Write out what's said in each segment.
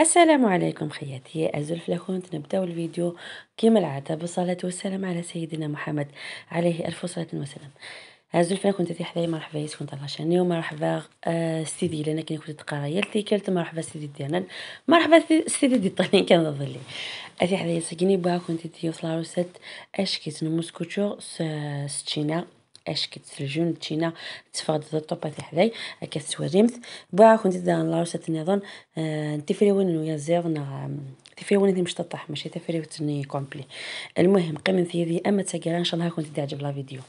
السلام عليكم خياتي أزلف لاخونت نبداو الفيديو كما العادة بالصلاة والسلام على سيدنا محمد عليه ألف صلاة وسلام هازو الفنا كنت تي حدايا مرحبا يس كنت شاني ومرحبا آه، سيدي لنا كي كنت تقرايا لتي كلت مرحبا سيدي ديالنا مرحبا سيدي دي طالين كان ظلي اتي حدايا سكيني با كنت تي روسات اش اشكيت نموس ستينا ستشينا اش كيتسلجون تشينا تفقد الطوبة حداي كتوريمت با كنت دان لاوسة آه، تنظن وين ويا زيغنا تفري وين مش تطح ماشي تفري وتني كومبلي المهم في هذه اما تاكالا ان شاء الله كنت تعجب لا فيديو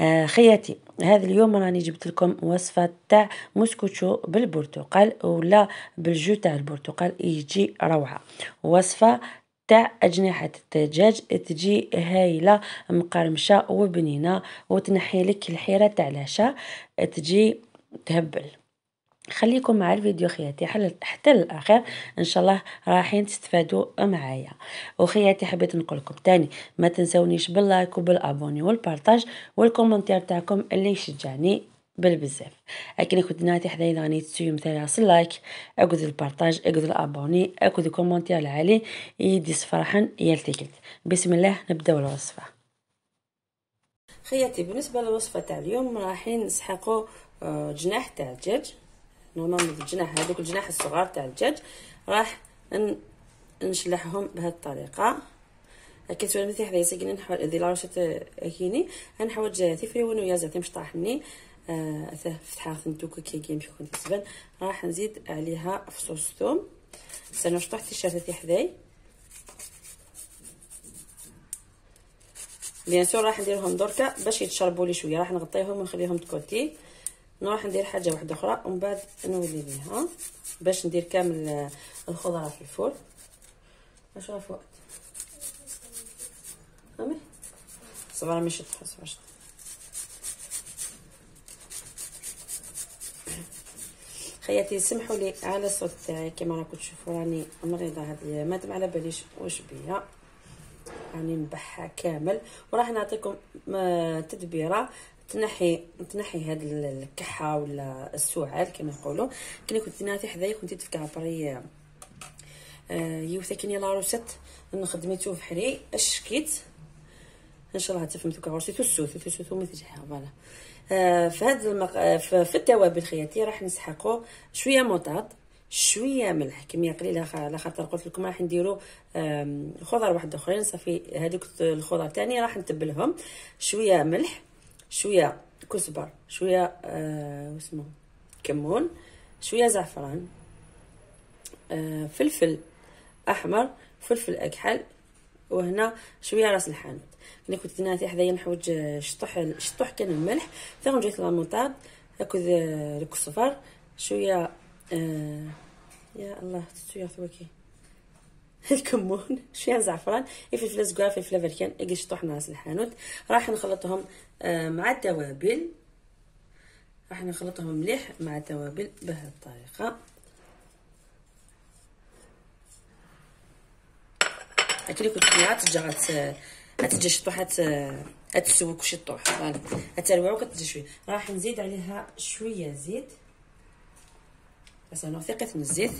آه، خياتي هذا اليوم راني جبت لكم وصفة تاع موسكوتشو بالبرتقال ولا بالجو تاع البرتقال يجي روعة وصفة تاع أجنحة الدجاج تجي هايلة مقرمشة وبنينة لك الحيرة تاع العشا تجي تهبل خليكم مع الفيديو خياتي حتى للاخير ان شاء الله رايحين تستفادوا معايا وخياتي حبيت نقول لكم تاني ما تنسونيش باللايك وبالابوني والبارتاج والكومنتير تاعكم اللي يشجعني بل بزاف اكن خدناتي حدا اذا غني تسوي مثالي راس لايك اكد البارطاج اكد الابوني كومنتي على العالي يدي فرحا يلتقط بسم الله نبدأ الوصفه خياتي بالنسبه للوصفه تاع اليوم راحين نسحقو آه، جناح تاع الدجاج نورمالمون الجناح هذوك الجناح الصغار تاع الدجاج راح نشلحهم بهذه الطريقه هكا سوالف تاع حدايا ساكنين نحاول دي لاروشيت اكيني غنحاول جاتي فريون ويا مش طاحني آه، أثاه فتحها كي كيقيم شكون تسبن راح نزيد عليها فصوص ثوم سنة شطحت الشاتة حداي بيان سور راح نديرهم دركا باش يتشربوا لي شويه راح نغطيهم ونخليهم تكوتي نروح ندير حاجه واحده اخرى ومن بعد نولي بيها باش ندير كامل الخضره في الفول اش راه فوق امي صبر ماشي تحس واش خياتي سمحوا لي على الصوت تاعي كما راكم تشوفوا راني مريضه هذه دام على باليش واش بيا راني نبحها كامل وراح نعطيكم آه، تدبيره تنحي تنحي هاد الكحه ولا السعال كما يقولوا كني كنت ناتي حدايا كنت تفكع بري آه، يوثكني لا نخدميتو نخدمي توفحري شكيت ان شاء الله تفهمتوا كغرسيتو السوثو في سوثو مثل فوالا آه في هذا المق... آه، في التوابل خياتي راح نسحقو شويه مطاط شويه ملح كميه قليله على خاطر قلت لكم راح نديرو خضر واحد اخرين صافي هذوك الخضر تاني راح نتبلهم شويه ملح شويه كزبر شويه آه واسمو كمون شويه زعفران آه فلفل احمر فلفل اكحل وهنا شويه راس الحانوت ملي كنت هنا حدايا نحوج آه، شطح شطح كان الملح ثم جيت لاموطاب هاكد آه، الكسفر شويه آه يا الله تسويا ثوكي الكمون شويه زعفران الفلفل الزكوه الفلفل فركان اجي شطحنا راس الحانوت راح نخلطهم آه مع التوابل راح نخلطهم مليح مع التوابل بهذه الطريقه هاكلي كنت كنعا تجا غات غتجا شي طوح غتسوك شي طوح فوالا غتروعو كتجي شويه راح نزيد عليها شويه زيت انا ثقت من الزيت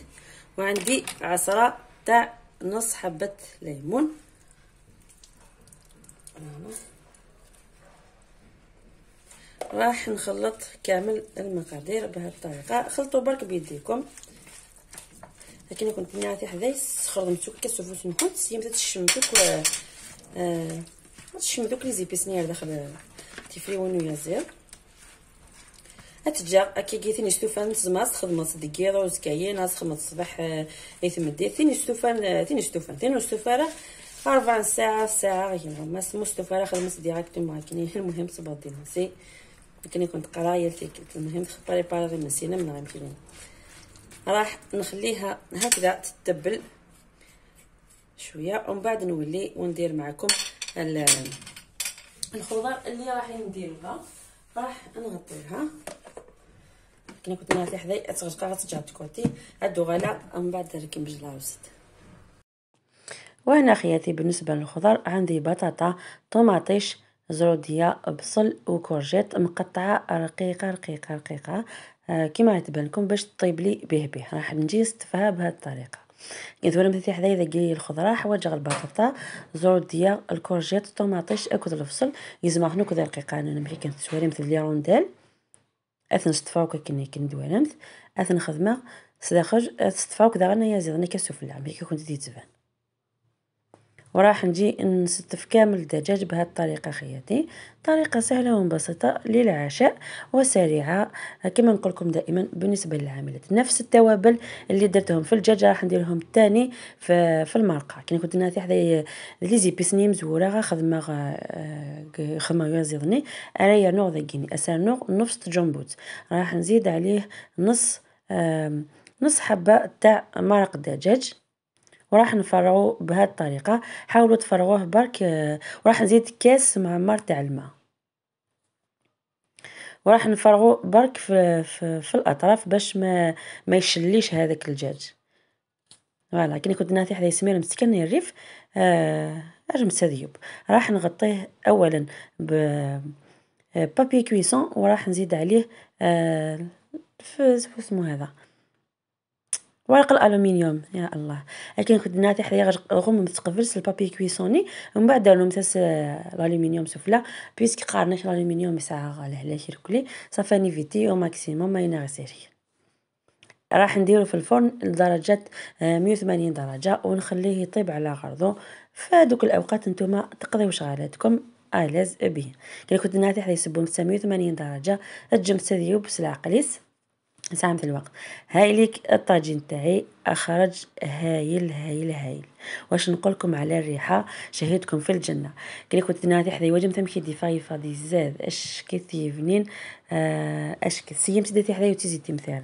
وعندي عصره تاع نص حبه ليمون راح نخلط كامل المقادير بهذه الطريقه خلطوا برك بيديكم لكن كنت نعرف حدايا خرمتو كتسوفوت نكون سيم تشم دوك آه تشم دوك لي زيبيس داخل تيفريونو يا زير اتجا اكي كيتني ستوفان زماس خدمت ديكير وزكاين ناس خدمت الصباح آه، ايثم دي ثيني ستوفان آه، ثيني ستوفان ثيني ستوفان اربع ساعة ساعة غير ما سمو ستوفان خدمت ديريكت مع كاين المهم صبر دينا سي كنت قرايه المهم تخبري بارا من سينا من غير راح نخليها هكذا تتبل شويه ومن بعد نولي وندير معكم الخضر اللي راح نديروها راح نغطيها كنا كنت نعطي حداي تغرق غترجع تكوتي عدو غلا ومن بعد درك بجلا وسط وهنا خياتي بالنسبه للخضر عندي بطاطا طوماطيش زروديه بصل وكورجيت مقطعه رقيقه رقيقه رقيقه آه، كيما تبان لكم باش تطيب لي به به راح نجي نستفها بهذه الطريقه كنتمنى مثلي حدايا يذاقي الخضره حوايج البطاطا زورديه الكورجيت الطوماطيش اكل الفصل يزما خنو كذا رقيقه انا ملي كنتسوالي مثل لي روندال اثن شطفاو كني كندوانمت اثن خدمه سداخج استفاو كذا غنيا زيدني كسفلى ملي كنت تبان وراح نجي نستف كامل الدجاج بهذه الطريقه خياتي طريقه سهله وبسيطه للعشاء وسريعه كما نقول لكم دائما بالنسبه للعاملات نفس التوابل اللي درتهم في الدجاج راح نديرهم الثاني في, في المرقه كي كنت ناتي حدا لي زيبيسني مزوره خدمه آه، خدمه يزيدني عليا نوغ دقيني اسار نوغ نفس جمبوت راح نزيد عليه نص نص حبه تاع مرق الدجاج وراح نفرغو بهاد الطريقة حاولوا تفرغوه برك آه، وراح نزيد كاس معمر تاع الماء وراح نفرغو برك في, في, في الاطراف باش ما ما يشليش هذاك الدجاج فوالا كي كنت ناتي حدا يسمير مسكني الريف آه اجم سديوب راح نغطيه اولا ب بابي آه، كويسون وراح نزيد عليه آه في اسمه هذا ورق الالومنيوم يا الله لكن كنت ناتي حدايا غنغمم تقفلت البابي كويسوني ومن بعد لهم آه، مساس الالومنيوم سفلى بيسك قارناش الالومنيوم ساعه يسعى على شركلي صافي نيفيتي او ماكسيموم ما ينغسيري راح نديرو في الفرن لدرجة 180 آه، درجة ونخليه يطيب على غرضو فهادوك الاوقات نتوما تقضيو شغالاتكم الاز بيه كي كنت ناتي حدا يسبون 180 درجة الجمسه تذيوب بسلع قليس ساعة في الوقت ليك الطاجين تاعي اخرج هايل هايل هايل واش نقولكم على الريحه شهيتكم في الجنه كي كنت ناتي حدا يوجم تمشي دي ديفاي فادي زاد اش كثي فنين آه، اش كسيم تدي حدا وتزيد تمثال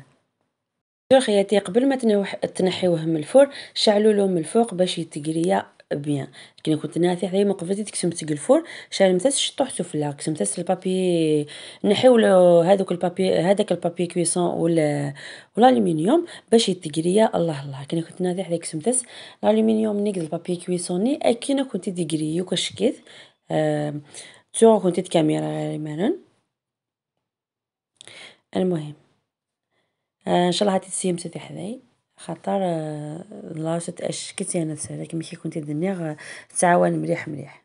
خياتي قبل ما تنوح تنحيوه من الفرن شعلوا له من الفوق باش يتقريا بيان كي كنت ناتي حدايا ما قفزي تكسمت الفور الفور مساس شطو حتو فلا كسمتاش البابي نحيو هذوك البابي هذاك البابي كويسون ولا ولا الومنيوم باش يتقريا الله الله كي كنت ناثي حداك سمتاس الالومنيوم نيك البابي كويسوني اكينا كنت ديغريو كشكيت تو كنت كاميرا مانن المهم آه، ان شاء الله هاتي تسيمتي حدايا خاطر آه، الله أشكت أنا لكن كي كنت دنيغ آه، تعاون مليح مليح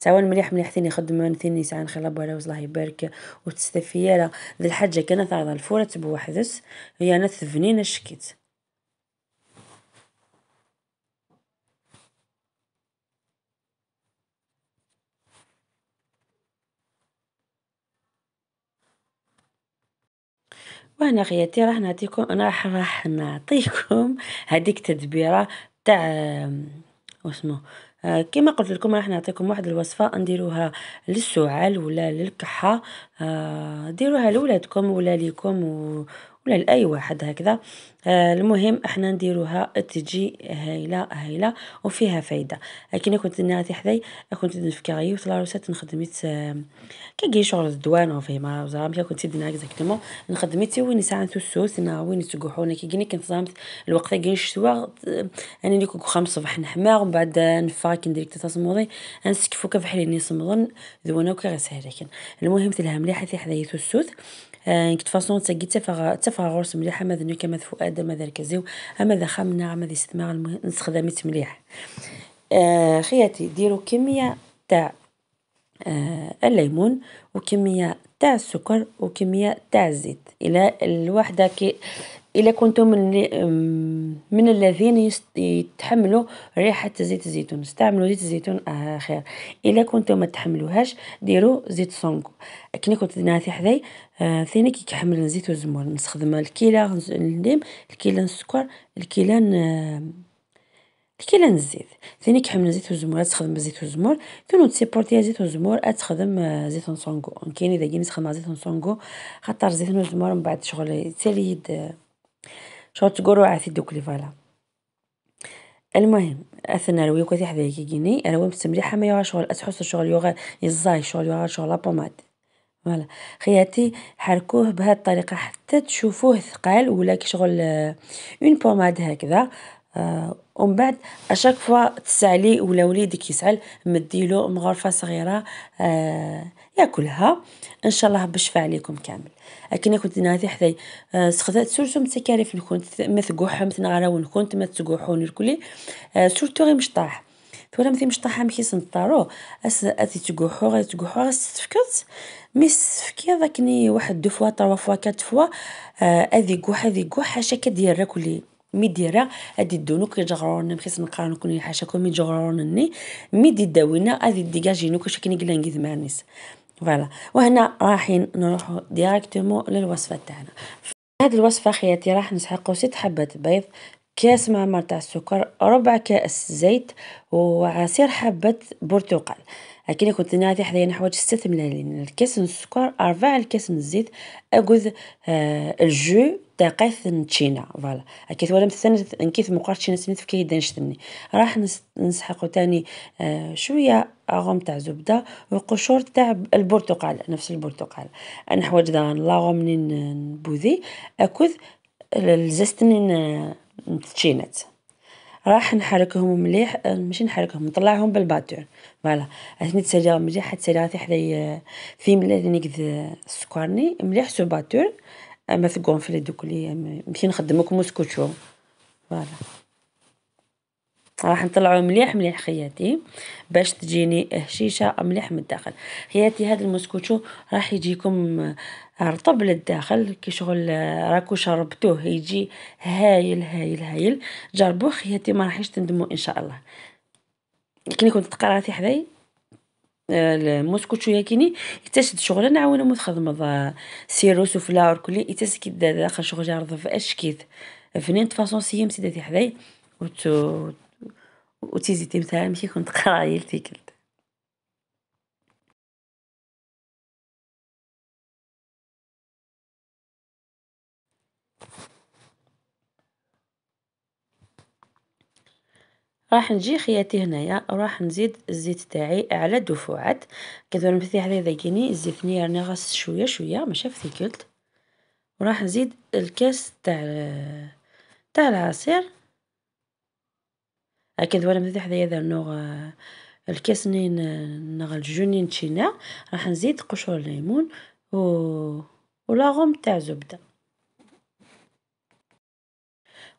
تعاون مليح مليح ثاني خدمة ثاني ساعة نخلب بوالا الله يبارك وتستفيالا ذي الحاجة كانت على الفورة بوحدس هي أنا ثفنين شكيت وانا خياتي راح نعطيكم راح راح نعطيكم هذيك تدبيره تاع واسمو آه، كما قلت لكم راح نعطيكم واحد الوصفه نديروها للسعال ولا للكحه آه، ديروها لولادكم ولا ليكم و... ولا لأي واحد هكذا آه، المهم احنا نديروها تجي هايله هايله وفيها فايده لكن كنت ناتي حداي كنت نفكر غير روسات نخدميت كي شغل الدوانه فيما زعما كنت دنا اكزاكتومون نخدميت وين ساعه السوس انا وين تقحونا كي كني كنتظامت الوقت كي الشتوى انا اللي كنت خمس الصبح نحماغ ومن بعد نفا كندير تصمضي نسكفو كفحلي ني صمضن زوانه وكي غير المهم تلها مليحه في حدايا السوس كنت فاصون تسقي تفا تفا غرس مليحه ماذا نوكا ماذا فؤاد ماذا كزيو اما ذا خامنا اما ذا استماع نستخدمت مليح خياتي ديروا كميه تاع الليمون وكميه تاع السكر وكميه تاع الزيت الى الوحده كي الا كنتم من, من الذين يتحملوا ريحه زيت الزيتون استعملوا زيت الزيتون آه خير الا كنتم ما تحملوهاش ديروا زيت سونغو كي كنت ناثي حذاي ثاني كي كحمل الزيت والزمر نستخدم الكيلة الليم الكيلة السكر الكيلة الكيلة الزيت ثاني كحمل الزيت والزمر تخدم الزيت والزمر كون تسيبورطيها زيت والزمر تخدم زيت نسونغو كاين اذا جيني تخدم زيت سونغو خاطر زيت والزمر من بعد شغل تاليد يد شغل تقولوا عاتي دوك لي فالا المهم اثنا روي وكاتي كي جيني انا مستمريحه ما يغا شغل اتحس شغل يغا يزاي شغل يغا شغل لا بوماد فوالا خياتي حركوه بهذه الطريقه حتى تشوفوه ثقال ولا كشغل اون بوماد هكذا آه، ومن بعد اشاك فوا تسعلي ولا وليدك يسعل مديلو مغرفه صغيره آه، ياكلها ان شاء الله بشفا عليكم كامل أكينا كنت ناتي حذي آه، سخذت سورتو في الكونت مثقوح مثنغرا ونكون الكونت تسقوحون الكلي سورتو غير طاح تورمتي مش طاحا مكي نطارو اس اتي تقوحو غادي تقوحو غادي ستفكت مي تفكي ذاكني واحد دو فوا تروا فوا كات فوا اذي قوح اذي قوح حاشا كدير كلي مي ديرها ادي دونو كيجغرون مكي سنقرا نكون حاشا مي جغرونني مي دي داوينا ادي نوكا كاش كلا قلانكي ثمانيس فوالا وهنا رايحين نروحو ديريكتومون للوصفه تاعنا هاد الوصفه خياتي راح نسحقو ست حبات بيض كاس معمر تاع السكر ربع كأس زيت وعصير حبة برتقال لكن كنت نعطي حدايا نحوج ست ملالين الكاس من السكر أربعة الكاس من الزيت آه الجو تاع قيث نتشينا فوالا هكا ثوالا مثلا نكيث مقار تشينا سميت في كيدا نشتني راح نسحقو تاني آه، شويه اغوم تاع زبده وقشور تاع البرتقال نفس البرتقال نحوج دان لاغوم منين بوذي اكوز الزستنين آه، تشينات راح نحركهم مليح ماشي نحركهم نطلعهم بالباتور فوالا عشان تسريهم مليح تسريغاتي حدايا في ملي نكذ سكرني مليح سو باتور اما في قنفلي دوك اللي نمشي نخدمكم كومو سكوتشو فوالا راح نطلعو مليح مليح خياتي باش تجيني هشيشة مليح من الداخل خياتي هاد المسكوتشو راح يجيكم رطب للداخل كي شغل راكو شربتوه يجي هايل هايل هايل جربوه خياتي ما راحش تندموا ان شاء الله كي كنت تقراتي حدايا آه، المسكوتشو ياكيني يتسد شغل نعاون متخدم سيرو سفلا كلي يتسد كي داخل شغل جارض في اشكيت فنين تفاصون سيم سيداتي حدايا وتو وتيزيدي مثلا ماشي كنت قرايلتي كلت راح نجي خياتي هنايا وراح نزيد الزيت تاعي على الدفوعات كدوار مثلي هذا ذاكيني ني راني غاس شويه شويه ماشي فتيكلت وراح نزيد الكاس تاع تاع العصير كندوالة مزيح حدايا نوغ الكاس نغ الجوني نتشينا راح نزيد قشور الليمون و لاغوم تاع زبدة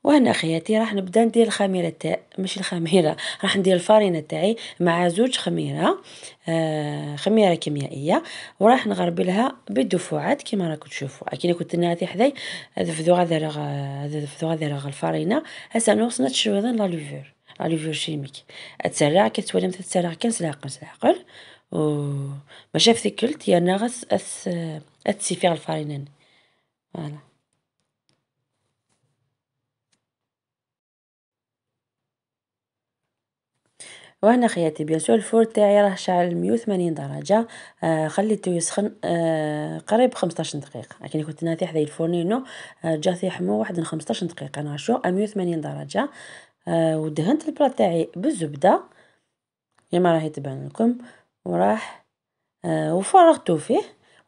وهنا خياتي راح نبدا ندير الخميره تاع ماشي الخميره راح ندير الفارينة تاعي مع زوج خميره آه خميره كيميائيه وراح نغربلها بالدفوعات كيما راكم تشوفوا اكيد كنت ناتي حداي هذا فدوغ هذا هذا فدوغ هذا الفارينة هسه نوصلنا تشويضين لا لوفور لا شيميك اتسرع كتولي متى تسرع كنسلق نسلقل و باش كلت يا ناغس اس اتسي في الفارينين فوالا وهنا خياتي بيان سور الفور تاعي راه شاعل 180 درجه آه خليته يسخن آه قريب 15 دقيقه لكن يعني كنت ناتي حدا الفورنينو آه جا تيحمو واحد 15 دقيقه انا شو 180 درجه آه، ودهنت البلاط تاعي بالزبدة كيما راهي تبان لكم وراح آه، وفرغتو فيه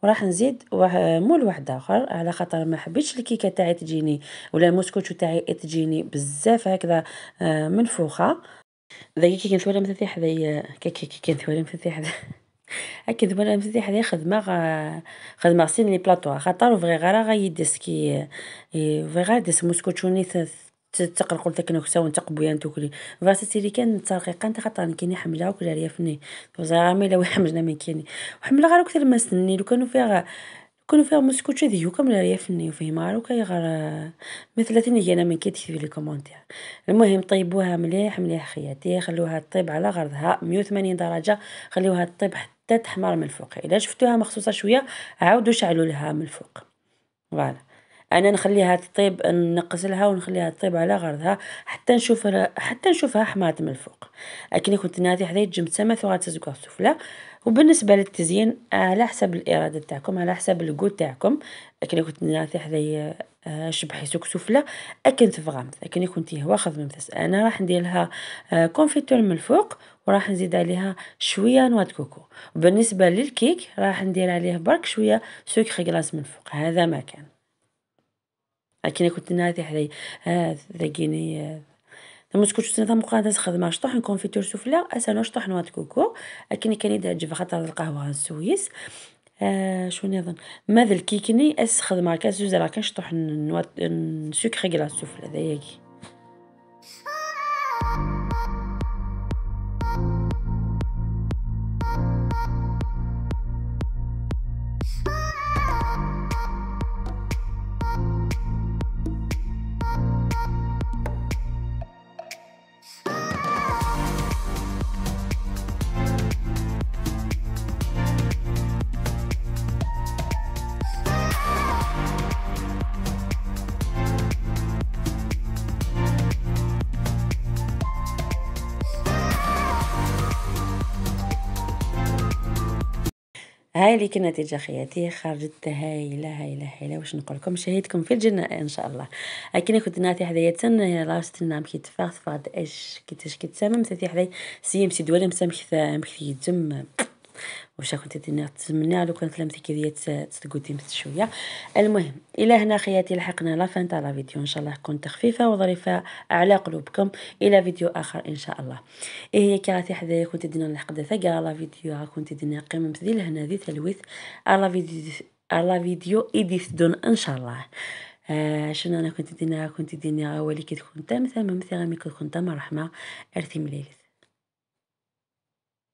وراح نزيد مول واحد اخر على خاطر ما حبيتش الكيكه تاعي تجيني ولا الموسكوتشو تاعي تجيني بزاف هكذا آه، منفوخه ذاك كي كنثوالي مثل حدايا كي كي كنثوالي مثل حدايا هكا دابا مثل حدايا خدمه خدمه سين لي بلاطو خاطر فغي غرا غيديس كي فغي غير ديس موسكوتشوني تقرقل تكنكسا وانت انت كلي فاس سيري كان ترقيقا انت خاطر كيني حمله وكلاريا فني زعما لو حمجنا من كيني وحمله غير كثر ما سني لو كانوا فيها كانوا فيها مسكوتش ذيو كامل ريا فني وفيه غير وكاي غير مثل تني انا من كيت تكتبي لي كومونتير المهم طيبوها مليح مليح خياتي خلوها طيب على غرضها 180 درجه خليوها طيب حتى تحمر من الفوق الا شفتوها مخصوصه شويه عاودوا شعلوا لها من الفوق فوالا انا نخليها تطيب نقصلها ونخليها تطيب على غرضها حتى نشوفها حتى نشوفها حمات من الفوق لكن كنت ناتي حدا يتجم سما ثم غتسقع السفلى وبالنسبه للتزيين على حسب الاراده تاعكم على حسب الكو تاعكم لكن كنت ناتي حدا آه، شبحي سوك سفلى اكن تفغمت لكن كنت هو خذ ممتاز انا راح ندير لها كونفيتور آه، من الفوق وراح نزيد عليها شويه نوا كوكو وبالنسبه للكيك راح ندير عليه برك شويه سوكري غلاس من الفوق هذا ما كان كنت akinai kutina ti حدايا ثقيني ثم سكوت سنة مقادة خدمة شطحن كونفيتور سفلى أسانا شطحن نوات كوكو لكن كان يدعج خاطر القهوة نسويس آه شو نظن ماذا الكيكني أس خدمة لكن كنشطح نوات نسكري سوفلا سفلى يجي هاي اللي كانت نتيجه خياتي خرجت لا هاي لا هاي لا واش نقول لكم شهيدكم في الجنه ان شاء الله اكيد كنت ناتي حدايا تن لاست نام كي تفاخ فاد اش كي تش كي تسامم تاتي حدايا سيم سي دوالي مسامخ مسامخ يتم واش كنت نتمنى لو كانت لمسيكي ديال مس شويه المهم الى هنا خياتي لحقنا لا فان تاع لا فيديو ان شاء الله تكون تخفيفه وظريفه على قلوبكم الى فيديو اخر ان شاء الله ايه هي كراتي حدايا كنت دينا نلحق كاع لا فيديو كنت دينا قمم ديال لهنا دي تلويث على فيديو على فيديو ايديت دون ان شاء الله آه، شنو انا كنت دينا كنت دينا ولي كي تكون تام تمام ثامي كنت مرحمه رحمه ارثي مليلي